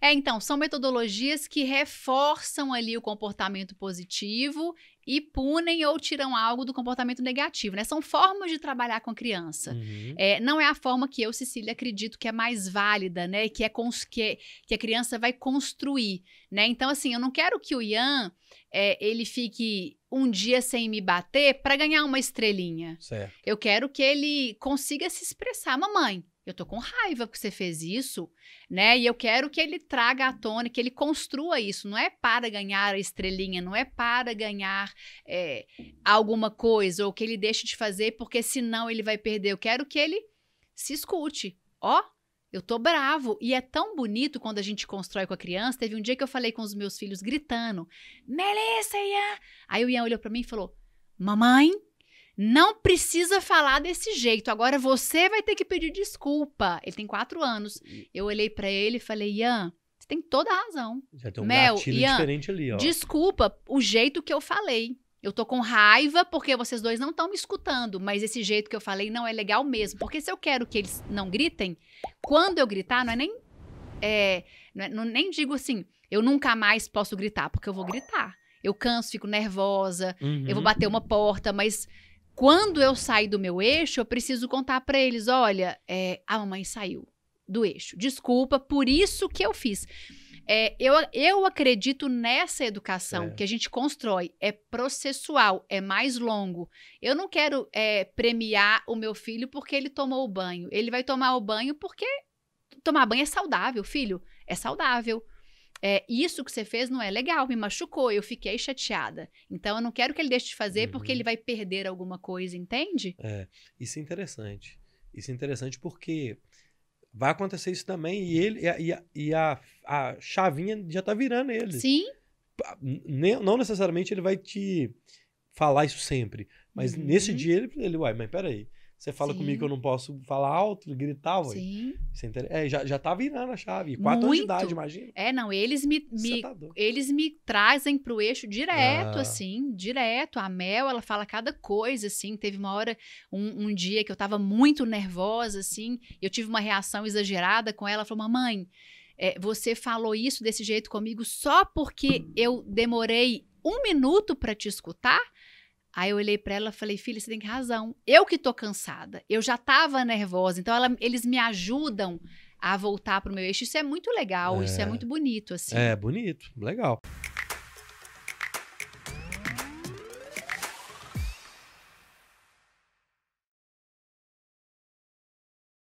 É, então, são metodologias que reforçam ali o comportamento positivo e punem ou tiram algo do comportamento negativo, né? São formas de trabalhar com a criança. Uhum. É, não é a forma que eu, Cecília, acredito que é mais válida, né? Que, é cons que, que a criança vai construir, né? Então, assim, eu não quero que o Ian, é, ele fique um dia sem me bater para ganhar uma estrelinha. Certo. Eu quero que ele consiga se expressar. Mamãe, eu tô com raiva porque você fez isso, né? E eu quero que ele traga à tona, que ele construa isso. Não é para ganhar a estrelinha, não é para ganhar é, alguma coisa, ou que ele deixe de fazer, porque senão ele vai perder. Eu quero que ele se escute. Ó, eu tô bravo. E é tão bonito quando a gente constrói com a criança. Teve um dia que eu falei com os meus filhos gritando: Melissa, Ian! Aí o Ian olhou para mim e falou: Mamãe, não precisa falar desse jeito. Agora você vai ter que pedir desculpa. Ele tem quatro anos. Eu olhei para ele e falei, Ian, você tem toda a razão. Já tem um Mel, Ian, diferente ali, ó. Desculpa o jeito que eu falei. Eu tô com raiva porque vocês dois não estão me escutando, mas esse jeito que eu falei não é legal mesmo. Porque se eu quero que eles não gritem, quando eu gritar, não é nem. É, não, é, não nem digo assim, eu nunca mais posso gritar, porque eu vou gritar. Eu canso, fico nervosa, uhum. eu vou uhum. bater uma porta, mas quando eu saio do meu eixo, eu preciso contar para eles: olha, é, a mamãe saiu do eixo. Desculpa, por isso que eu fiz. É, eu, eu acredito nessa educação é. que a gente constrói. É processual, é mais longo. Eu não quero é, premiar o meu filho porque ele tomou o banho. Ele vai tomar o banho porque tomar banho é saudável, filho. É saudável é, isso que você fez não é legal, me machucou, eu fiquei chateada. Então eu não quero que ele deixe de fazer uhum. porque ele uhum. vai perder alguma coisa, entende? É, isso é interessante. Isso é interessante porque vai acontecer isso também e ele e a, e a, a chavinha já tá virando ele. Sim. Não necessariamente ele vai te falar isso sempre, mas uhum. nesse dia ele, ele, uai, mas peraí, você fala Sim. comigo que eu não posso falar alto, gritar, velho. Sim. Inter... É, já, já tá virando a chave. Quatro Muito. anos de idade, imagina. É, não, eles me, me tá eles me trazem pro eixo direto, ah. assim, direto. A Mel, ela fala cada coisa, assim. Teve uma hora, um, um dia que eu tava muito nervosa, assim. Eu tive uma reação exagerada com ela. Ela falou, mamãe, é, você falou isso desse jeito comigo só porque eu demorei um minuto para te escutar? Aí eu olhei para ela e falei, filha, você tem razão. Eu que tô cansada. Eu já tava nervosa. Então ela, eles me ajudam a voltar pro meu eixo. Isso é muito legal, é... isso é muito bonito, assim. É, bonito, legal.